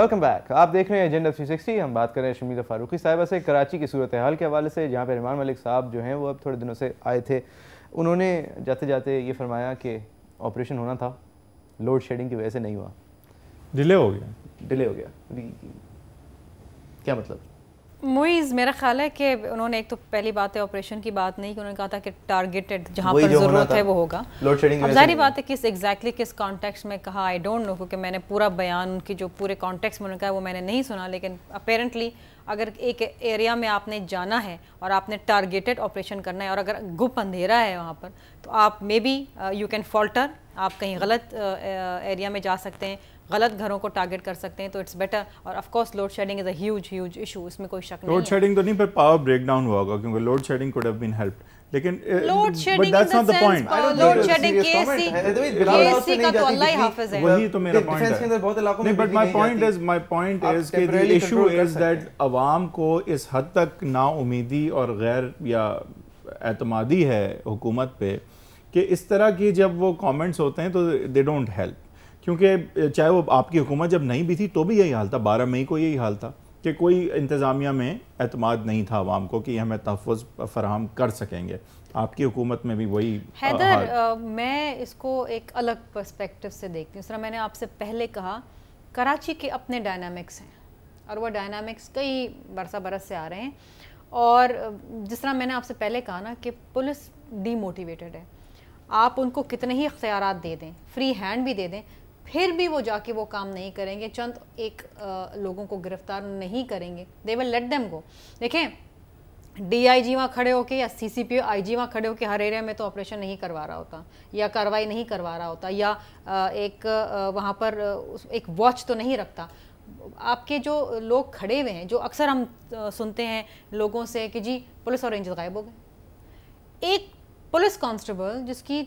Welcome back आप देख रहे हैं एजेंडा 360 हम बात कर रहे हैं शमीज़ा फारूकी साहिबा से कराची की सूरत हाल के हवाले से जहाँ पर रहमान मलिक साहब जो हैं वो अब थोड़े दिनों से आए थे उन्होंने जाते जाते ये फरमाया कि ऑपरेशन होना था लोड शेडिंग की वजह से नहीं हुआ डिले हो गया डिले हो गया क्या मतलब मुइज मेरा ख्याल है कि उन्होंने एक तो पहली बात है ऑपरेशन की बात नहीं कि उन्होंने कहा था कि टारगेटेड जहाँ पर जरूरत है वो होगा जारी बात है किस एग्जैक्टली किस कॉन्टेक्स्ट में कहा आई डोंट नो क्योंकि मैंने पूरा बयान उनकी जो पूरे कॉन्टेक्स्ट में उन्होंने कहा वो मैंने नहीं सुना लेकिन अपेरेंटली अगर एक एरिया में आपने जाना है और आपने टारगेटेड ऑपरेशन करना है और अगर गुप अंधेरा है वहाँ पर तो आप maybe you can falter आप कहीं गलत एरिया uh, uh, में जा सकते हैं गलत घरों को टारगेट कर सकते हैं तो इट्स बेटर और of course load shedding is a huge huge issue इसमें कोई शक नहीं लोड शेडिंग तो नहीं पर पावर ब्रेक डाउन हुआ होगा क्योंकि load shedding could have been helped लेकिन load shedding that's not the point load shedding केसी केसी का तो अल्लाह ही हाफिज है वही तो मेरा पॉइंट है के अंदर बहुत इलाकों में but my point is my point is कि द इशू इज दैट عوام को इस हद तक ना उम्मीदी और गैर या एतमादी है हुकूमत पे कि इस तरह की जब वो कमेंट्स होते हैं तो दे डोंट हेल्प क्योंकि चाहे वो आपकी हुकूमत जब नहीं भी थी तो भी यही हाल था बारह मई को यही हाल था कि कोई इंतज़ामिया में अतमाद नहीं था आवाम को कि हमें तहफ़ फराहम कर सकेंगे आपकी हुकूमत में भी वही हैदर आ, मैं इसको एक अलग पर्सपेक्टिव से देखती हूँ सर मैंने आपसे पहले कहा कराची के अपने डायनामिक्स हैं और वह डायनामिक्स कई बरसा बरस से आ रहे हैं और जिस तरह मैंने आपसे पहले कहा ना कि पुलिस डीमोटिवेटेड है आप उनको कितने ही इख्तियार दे दें फ्री हैंड भी दे दें फिर भी वो जाके वो काम नहीं करेंगे चंद एक आ, लोगों को गिरफ्तार नहीं करेंगे they will let them go देखें डी आई जी वहाँ खड़े होके या सी सी पी आई जी वहाँ खड़े होके हर एरिया में तो ऑपरेशन नहीं करवा रहा होता या कार्रवाई नहीं करवा रहा होता या एक वहाँ पर एक वॉच तो नहीं रखता आपके जो लोग खड़े हुए हैं जो अक्सर हम सुनते हैं लोगों से कि जी पुलिस और रेंजर गायब हो गए एक पुलिस कांस्टेबल जिसकी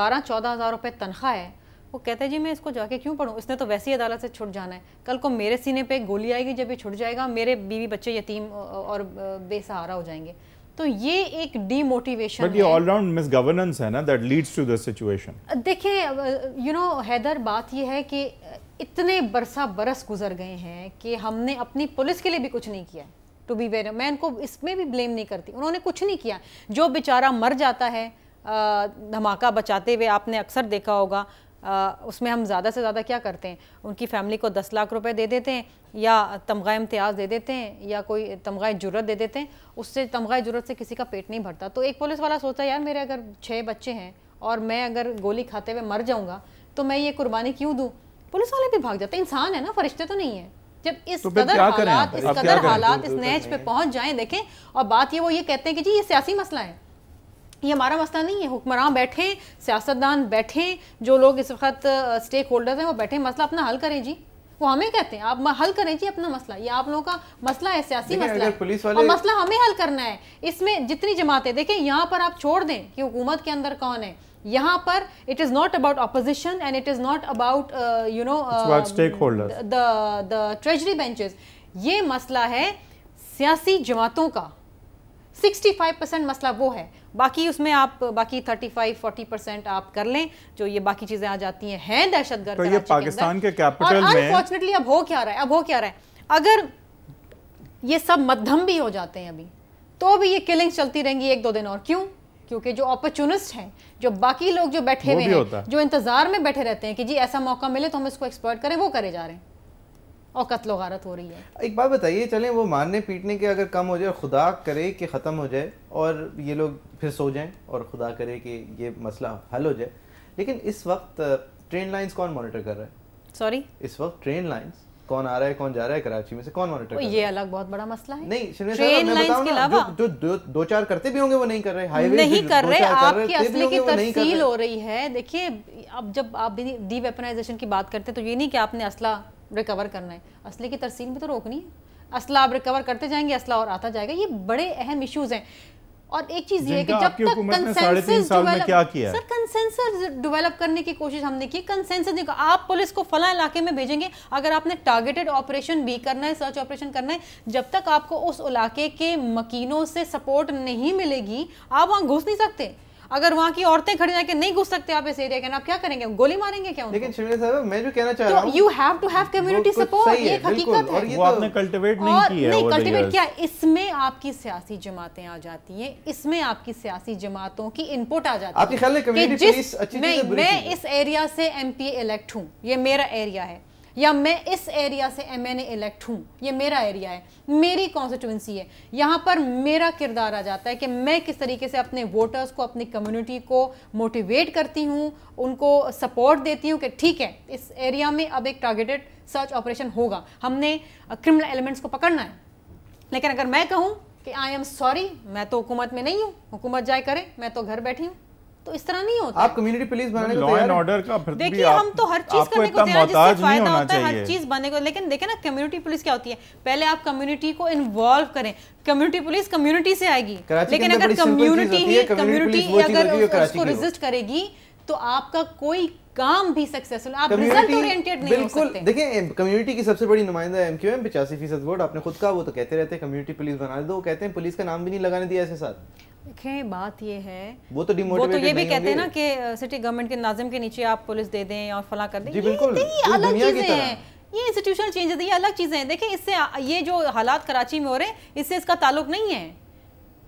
बारह चौदह हज़ार रुपये तनख्वाह है वो कहता है जी मैं इसको जाके क्यों पढ़ूँ इसने तो वैसी अदालत से छुट जाना है कल को मेरे सीने पे गोली आएगी जब ये छुट जाएगा मेरे बीवी बच्चे यतीम और बेसहारा हो जाएंगे तो ये एक डीमोटिवेशन है ऑलराउंड मिस गवर्नेंस है ना that leads to the situation देखिए यू नो हैदर बात ये है कि इतने बरसा बरस गुजर गए हैं कि हमने अपनी पुलिस के लिए भी कुछ नहीं किया टू बी वेरी मैं इनको इसमें भी ब्लेम नहीं करती उन्होंने कुछ नहीं किया जो बेचारा मर जाता है धमाका बचाते हुए आपने अक्सर देखा होगा आ, उसमें हम ज़्यादा से ज़्यादा क्या करते हैं उनकी फैमिली को दस लाख रुपए दे देते हैं या तमगा इम्तियाज़ दे देते हैं या कोई तमगा जरूरत दे देते हैं उससे तमगा जरूरत से किसी का पेट नहीं भरता तो एक पुलिस वाला सोचता है यार मेरे अगर छः बच्चे हैं और मैं अगर गोली खाते हुए मर जाऊँगा तो मैं ये कुर्बानी क्यों दूँ पुलिस वाले भी भाग जाते हैं इंसान है ना फरिश्ते तो नहीं है जब इस तो कदर हालात इस कदर हालात तो इस तो तो नहज पे पहुंच जाएं देखें और बात ये वो ये कहते हैं कि जी ये सियासी मसला है ये हमारा मसला नहीं है हुक्मरान बैठे सियासतदान बैठे जो लोग इस वक्त स्टेक होल्डर हैं वो बैठे मसला अपना हल करें जी वो हमें कहते हैं आप हल करें जी अपना मसला ये आप लोगों का मसला है सियासी मसला है पुलिस वाले... और मसला हमें हल करना है इसमें जितनी जमातें देखें यहाँ पर आप छोड़ दें कि हुकूमत के अंदर कौन है यहाँ पर it is not about opposition and it is not about you know the treasury benches ये मसला है सियासी जमातों का फाइव परसेंट मसला वो है बाकी उसमें आप बाकी 35 40 परसेंट आप कर लें जो ये बाकी चीज़ें आ जाती हैं हैं दहशतगर्द तो ये पाकिस्तान के, कैपिटल में अनफॉर्चुनेटली अब हो क्या रहा है अब हो क्या रहा है अगर ये सब मध्यम भी हो जाते हैं अभी तो भी ये किलिंग चलती रहेंगी एक दो दिन और क्यों क्योंकि जो अपॉर्चुनिस्ट हैं जो बाकी लोग जो बैठे हुए हैं जो इंतजार में बैठे रहते हैं कि जी ऐसा मौका मिले तो हम इसको एक्सपर्ट करें वो करे जा रहे हैं और कत्लो गारत हो रही है एक बात बताइए चलें वो मारने पीटने के अगर कम हो जाए खुदा करे कि ख़त्म हो जाए और ये लोग फिर सो जाएं और खुदा करे कि ये मसला हल हो जाए लेकिन इस वक्त ट्रेन लाइंस कौन मॉनिटर कर रहा है सॉरी इस वक्त ट्रेन लाइंस कौन आ रहा है कौन जा रहा है कराची में से कौन मॉनिटर कर ये अलग बहुत बड़ा मसला है नहीं ट्रेन लाइंस के अलावा जो, जो दो, दो चार करते भी होंगे वो नहीं कर रहे हाईवे नहीं कर रहे आपके असली की तफसील हो रही है देखिए अब जब आप डी वेपनाइजेशन की बात करते हैं तो ये नहीं कि आपने असला रिकवर करना है असले की तरसील में तो रोकनी है असला आप रिकवर करते जाएंगे असला और आता जाएगा ये बड़े अहम इश्यूज हैं और एक चीज ये है कि जब तक कंसेंसस सर कंसेंसस डेवलप करने की कोशिश हमने की कंसेंसस देखो आप पुलिस को फला इलाके में भेजेंगे अगर आपने टारगेटेड ऑपरेशन भी करना है सर्च ऑपरेशन करना है जब तक आपको उस इलाके के मकीनों से सपोर्ट नहीं मिलेगी आप वहां घुस नहीं सकते अगर वहाँ की औरतें खड़ी जाके नहीं घुस सकते आप इस एरिया के आप क्या करेंगे गोली मारेंगे क्या लेकिन साहब मैं जो कहना चाह तो रहा हूँ you have to have community support ये हकीकत है वो तो आपने कल्टीवेट नहीं की है नहीं कल्टीवेट क्या इसमें आपकी सियासी जमातें आ जाती हैं इसमें आपकी सियासी जमातों की इनपुट आ जाती है मैं इस एरिया से एमपी इलेक्ट हूँ ये मेरा एरिया है या मैं इस एरिया से एम एन एलेक्ट हूँ ये मेरा एरिया है मेरी कॉन्स्टिट्यूंसी है यहाँ पर मेरा किरदार आ जाता है कि मैं किस तरीके से अपने वोटर्स को अपनी कम्युनिटी को मोटिवेट करती हूँ उनको सपोर्ट देती हूँ कि ठीक है इस एरिया में अब एक टारगेटेड सर्च ऑपरेशन होगा हमने क्रिमिनल एलिमेंट्स को पकड़ना है लेकिन अगर मैं कहूँ कि आई एम सॉरी मैं तो हुकूमत में नहीं हूँ हुकूमत जाए करें मैं तो घर बैठी हूँ तो इस तरह नहीं होता आप कम्युनिटी पुलिस बनाने को लॉ एंड ऑर्डर का फिर देखिए हम तो हर चीज करने को तो तैयार हैं जिससे फायदा होता है हर चीज बनने को लेकिन देखिए ना कम्युनिटी पुलिस क्या होती है पहले आप कम्युनिटी को इन्वॉल्व करें कम्युनिटी पुलिस कम्युनिटी से आएगी लेकिन अगर कम्युनिटी ही कम्युनिटी अगर उसको रिजिस्ट करेगी तो आपका कोई काम भी सक्सेसफुल आप रिजल्ट ओरिएंटेड नहीं हो सकते देखिए कम्युनिटी की सबसे बड़ी नुमाइंदा एम क्यू एम पचासी फीसद वोट आपने खुद का वो तो कहते रहते हैं कम्युनिटी पुलिस बना दो कहते हैं पुलिस का नाम भी नहीं लगाने दिया ऐसे साथ देखें बात ये है वो तो वो तो ये भी कहते हैं ना कि सिटी गवर्नमेंट के नाजिम के नीचे आप पुलिस दे दें और फला कर दें जी बिल्कुल तो अलग चीजें हैं ये इंस्टीट्यूशनल चेंजेस ये अलग चीजें हैं देखें इससे ये जो हालात कराची में हो रहे हैं इससे इसका ताल्लुक नहीं है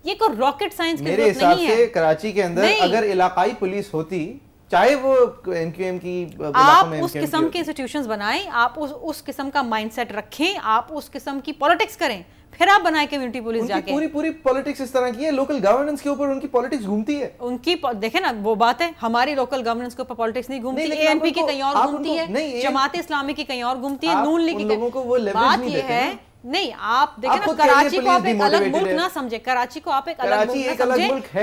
ये कोई रॉकेट साइंस मेरे हिसाब से कराची के अंदर अगर इलाकाई पुलिस होती चाहे वो एमक्यूएम की आप उस किस्म के इंस्टीट्यूशंस बनाएं आप उस उस किस्म का माइंडसेट रखें आप उस किस्म की पॉलिटिक्स करें फिर आप बनाए कम्युनिटी पुलिस जाके पूरी पूरी पॉलिटिक्स इस तरह की है लोकल गवर्नेंस के ऊपर उनकी पॉलिटिक्स घूमती है उनकी देखे ना वो बात है हमारी लोकल गवर्नेंस के ऊपर पॉलिटिक्स नहीं घूमती ए एन की कहीं और घूमती है जमात इस्लामी की कहीं और घूमती है नून लीग की बात यह है नहीं आप देखिए ना कराची को आप एक अलग मुल्क ना समझे कराची को आप एक अलग मुल्क ना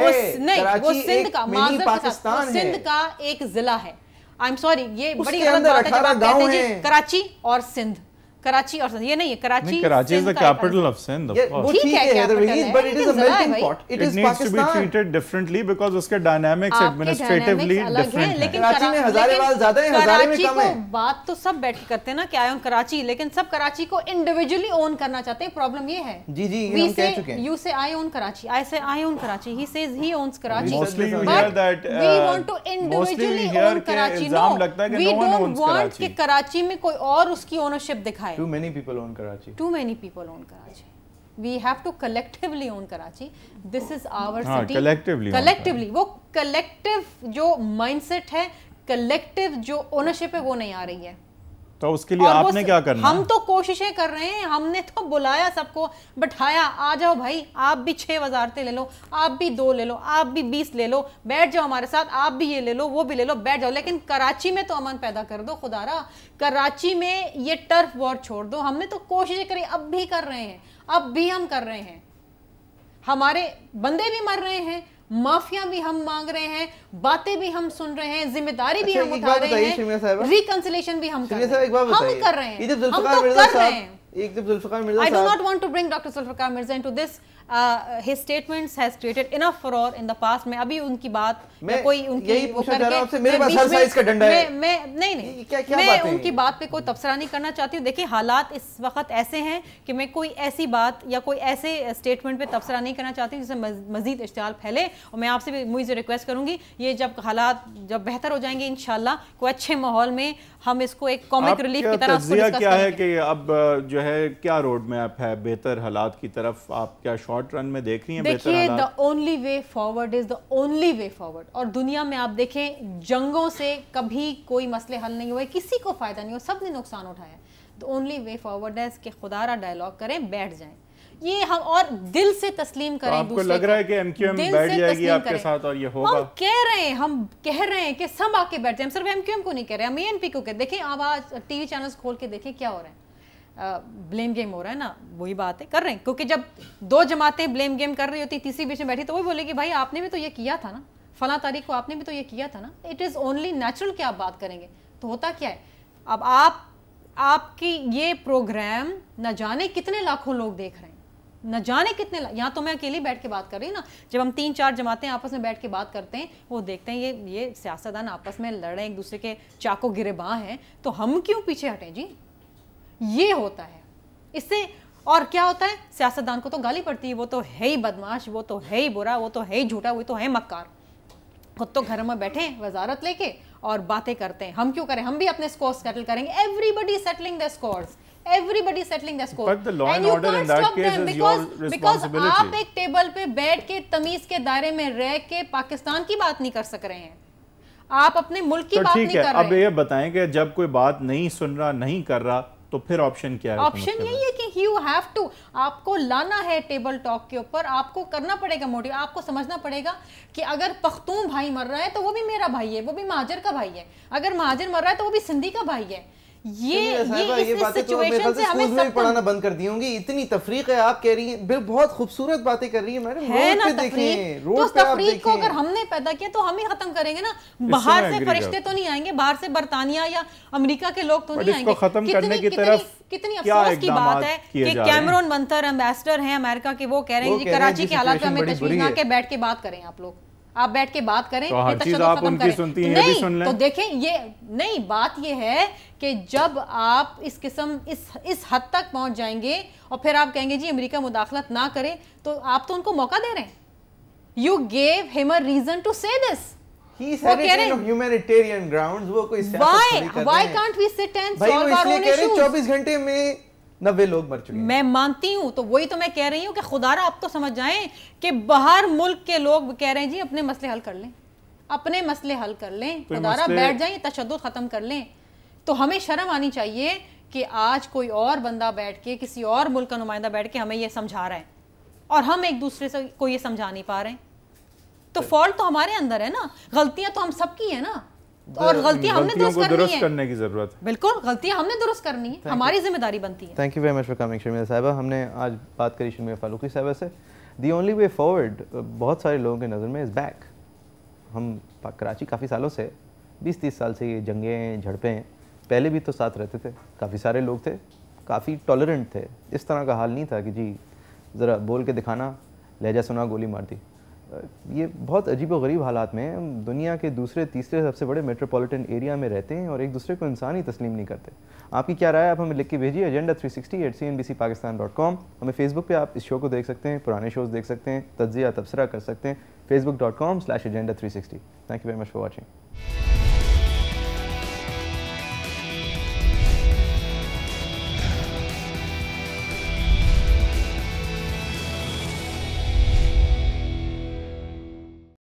समझे नहीं वो सिंध का माजर सिंध का एक जिला है आई एम सॉरी ये बड़ी गलत बात है जब आप कहते हैं कराची और सिंध कराची और ये नहीं है Karachi Karachi is the capital of Sindh ठीक है but it is a melting pot it is Pakistan to be treated differently because उसके डायनामिक्स एडमिनिस्ट्रेटिवली डिफरेंट है लेकिन कराची में हजारीबाग ज्यादा है हजारे में कम है बात तो सब बैठ के करते हैं ना कि आई है कराची लेकिन सब कराची को इंडिविजुअली ओन करना चाहते हैं प्रॉब्लम ये है जी जी हम कह चुके हैं यू से I own Karachi I say I own Karachi he says he owns Karachi mostly you hear that we want to individually own Karachi no we don't want कि कराची में कोई और उसकी ओनरशिप दिखाए Too many people own Karachi. Too many people own Karachi. We have to collectively own Karachi. This is our city city. Collectively. Collectively. वो collective जो mindset है, collective जो ownership है वो नहीं आ रही है. तो उसके लिए आपने क्या करना हम तो कोशिशें कर रहे हैं हमने तो बुलाया सबको बैठाया आ जाओ भाई आप भी छह वजारते ले लो आप भी दो ले लो आप भी बीस ले लो बैठ जाओ हमारे साथ आप भी ये ले लो वो भी ले लो बैठ जाओ लेकिन कराची में तो अमन पैदा कर दो खुदारा कराची में ये टर्फ वॉर छोड़ दो हमने तो कोशिशें करी अब भी कर रहे हैं अब भी हम कर रहे हैं हमारे बंदे भी मर रहे हैं माफिया भी हम मांग रहे हैं बातें भी हम सुन रहे हैं जिम्मेदारी भी अच्छा, हम उठा रहे हैं रिकंसिलेशन भी हम कर रहे हैं हम कर रहे हैं तो एक जब Zulfiqar Mirza I do not want to bring doctor Zulfiqar Mirza into this Uh, his statements has created enough furor in the past मैं अभी उनकी बात मैं कोई उनकी यही पूछना चाह रहा हूं मेरे पास हर साइज का डंडा है मैं नहीं नहीं क्या, क्या मैं उनकी बात पे कोई तबसरा नहीं करना चाहती हूँ देखिए हालात इस वक्त ऐसे हैं कि मैं कोई ऐसी बात या कोई ऐसे स्टेटमेंट पे तबसरा नहीं करना चाहती जिससे मजीद इश्तहाल फैले और मैं आपसे भी मुझे रिक्वेस्ट करूंगी ये जब हालात जब बेहतर हो जाएंगे इन कोई अच्छे माहौल में हम इसको एक कॉमिक रिलीफ की तरह क्या है कि अब जो है क्या रोड मैप है बेहतर हालात की तरफ आप क्या शॉर्ट रन में देख रही हैं देखिए the only way forward is the only way forward और दुनिया में आप देखें जंगों से कभी कोई मसले हल नहीं हुए किसी को फ़ायदा नहीं हुआ सब ने नुकसान उठाया द ओनली वे फॉरवर्ड है इसके खुदारा डायलॉग करें बैठ जाए ये हम और दिल से तस्लीम तो करें तो आपको लग रहा है कि एमक्यूएम बैठ जाएगी आपके साथ और ये होगा हम कह रहे हैं हम कह रहे हैं कि सब आके बैठ जाए हम सिर्फ एमक्यूएम को नहीं कह रहे हैं हम एएनपी को कह देखें आप आज टीवी चैनल्स खोल के देखें क्या हो रहा है ब्लेम गेम हो रहा है ना वही बात है कर रहे हैं क्योंकि जब दो जमातें ब्लेम गेम कर रही होती तीसरी बीच में बैठी तो वही बोलेगी भाई आपने भी तो ये किया था ना फला तारीख को आपने भी तो ये किया था ना इट इज़ ओनली नेचुरल कि आप बात करेंगे तो होता क्या है अब आप आपकी ये प्रोग्राम न जाने कितने लाखों लोग देख रहे हैं न जाने कितने यहाँ तो मैं अकेली बैठ के बात कर रही हूँ ना जब हम तीन चार जमाते हैं आपस में बैठ के बात करते हैं वो देखते हैं ये ये सियासतदान आपस में लड़ रहे हैं एक दूसरे के चाको गिरे बाँ हैं तो हम क्यों पीछे हटें जी ये होता है इससे और क्या होता है सियासतदान को तो गाली पड़ती है वो तो है ही बदमाश वो तो है ही बुरा वो तो है ही झूठा वो तो है मक्कार खुद तो घर में बैठे वजारत लेके और बातें करते हैं हम क्यों करें हम भी अपने स्कोर सेटल करेंगे everybody settling the scores everybody settling their score. But the law and, and order in that case is your आप एक टेबल पे बैठ के तमीज के दायरे में रह के पाकिस्तान की बात नहीं कर सक रहे हैं आप अपने मुल्क की तो बात नहीं कर रहे हैं। अब ये बताएं कि जब कोई बात नहीं सुन रहा नहीं कर रहा तो फिर ऑप्शन क्या है ऑप्शन यही है कि यू हैव टू आपको लाना है टेबल टॉक के ऊपर आपको करना पड़ेगा मोटिव आपको समझना पड़ेगा कि अगर पख्तून भाई मर रहा है तो वो भी मेरा भाई है वो भी महाजर का भाई है अगर महाजर मर रहा है तो वो भी सिंधी का भाई है ये ये इस, सिचुएशन तो से हमें सब तो- पढ़ाना बंद कर दी होंगी इतनी तफरीक है आप कह रही बहुत खूबसूरत बातें कर रही है मैडम है ना तो तफरीक को अगर हमने पैदा किया तो हम ही खत्म करेंगे ना बाहर से फरिश्ते तो नहीं आएंगे बाहर से बरतानिया या अमेरिका के लोग तो नहीं आएंगे खत्म करने की तरफ कितनी अफसोस की बात है कि कैमरोन मंथर एम्बेसडर हैं अमेरिका के वो कह रहे हैं कराची के हालात में हमें के बैठ के बात करें आप लोग आप बैठ के बात करें तो हर चीज आप उनकी करें। सुनती हैं नहीं सुन तो देखें ये नहीं बात ये है कि जब आप इस किस्म इस इस हद तक पहुंच जाएंगे और फिर आप कहेंगे जी अमेरिका मुदाखलत ना करे तो आप तो उनको मौका दे रहे हैं you gave him reason to say this He said it वो कोई why why can't we sit and solve भाई वो इसलिए कह रहे 24 घंटे में नब्बे लोग मर चुके मैं मानती हूँ तो वही तो मैं कह रही हूँ कि खुदारा आप तो समझ जाएं कि बाहर मुल्क के लोग कह रहे हैं जी अपने मसले हल कर लें अपने मसले हल कर लें खुदारा बैठ जाए तशद ख़त्म कर लें तो हमें शर्म आनी चाहिए कि आज कोई और बंदा बैठ के किसी और मुल्क का नुमाइंदा बैठ के हमें ये समझा रहा है और हम एक दूसरे से को ये समझा नहीं पा रहे तो फॉल्ट तो हमारे अंदर है ना गलतियां तो हम सबकी है ना और गलती हमने दुरुस्त करनी दुरुस्त है करने की जरूरत है बिल्कुल गलती हमने दुरुस्त करनी है हमारी जिम्मेदारी बनती है thank you very much for coming Sharmila साहबा हमने आज बात करी शर्मिला फारूकी साहबा से दी ओनली वे फॉरवर्ड बहुत सारे लोगों की नज़र में इज़ बैक हम कराची काफ़ी सालों से बीस तीस साल से ये हैं झड़पें हैं पहले भी तो साथ रहते थे काफ़ी सारे लोग थे काफ़ी टॉलरेंट थे इस तरह का हाल नहीं था कि जी ज़रा बोल के दिखाना लहजा सुना गोली मार दी ये बहुत अजीब और गरीब हालात में दुनिया के दूसरे तीसरे सबसे बड़े मेट्रोपॉलिटन एरिया में रहते हैं और एक दूसरे को इंसान ही तस्लीम नहीं करते आपकी क्या राय आप हमें लिख के भेजिए agenda three sixty at C N B C Pakistan dot com हमें फेसबुक पर आप इस शो को देख सकते हैं पुराने शोज़ देख सकते हैं तज्जिया तबसरा कर सकते हैं Facebook dot com slash agenda three sixty thank you very much for watching